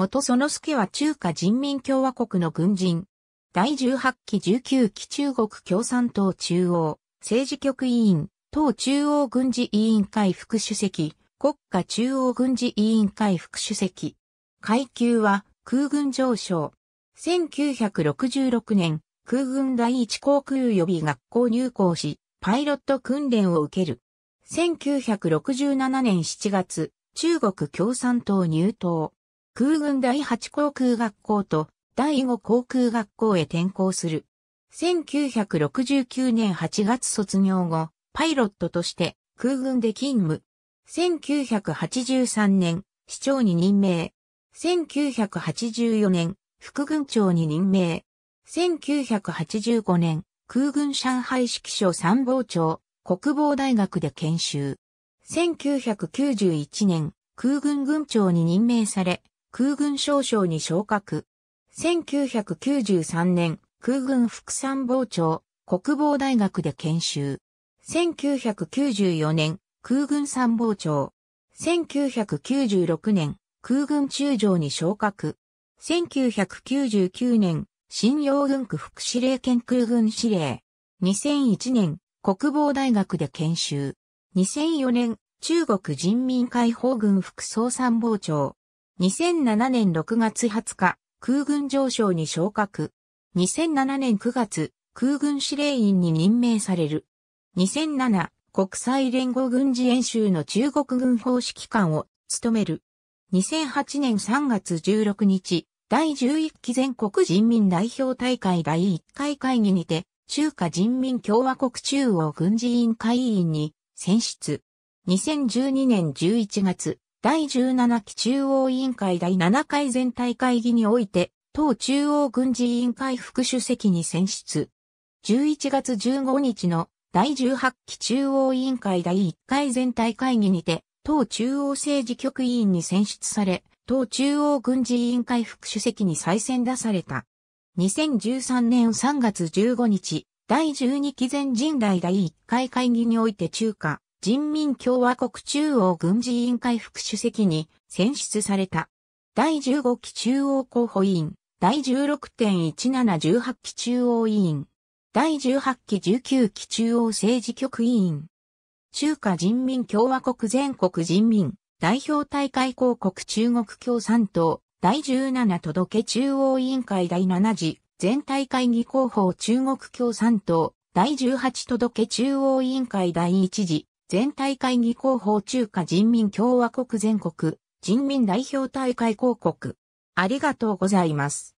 元園助は中華人民共和国の軍人。第18期19期中国共産党中央、政治局委員、党中央軍事委員会副主席、国家中央軍事委員会副主席。階級は空軍上昇。1966年、空軍第一航空予備学校入校し、パイロット訓練を受ける。1967年7月、中国共産党入党。空軍第8航空学校と第5航空学校へ転校する。1969年8月卒業後、パイロットとして空軍で勤務。1983年、市長に任命。1984年、副軍長に任命。1985年、空軍上海指揮所参謀長、国防大学で研修。1991年、空軍軍長に任命され、空軍少将に昇格。1993年、空軍副参謀長、国防大学で研修。1994年、空軍参謀長。1996年、空軍中将に昇格。1999年、新洋軍区副司令兼空軍司令。2001年、国防大学で研修。2004年、中国人民解放軍副総参謀長。2007年6月20日、空軍上昇に昇格。2007年9月、空軍司令員に任命される。2007、国際連合軍事演習の中国軍方式官を務める。2008年3月16日、第11期全国人民代表大会第1回会議にて、中華人民共和国中央軍事委員会委員に選出。2012年11月、第17期中央委員会第7回全体会議において、党中央軍事委員会副主席に選出。11月15日の第18期中央委員会第1回全体会議にて、党中央政治局委員に選出され、党中央軍事委員会副主席に再選出された。2013年3月15日、第12期全人代第1回会議において中華、人民共和国中央軍事委員会副主席に選出された。第15期中央候補委員、第16.1718期中央委員、第18期19期中央政治局委員、中華人民共和国全国人民代表大会広告中国共産党第17届中央委員会第7次全体会議広報中国共産党第18届中央委員会第1次全大会議広報中華人民共和国全国人民代表大会広告。ありがとうございます。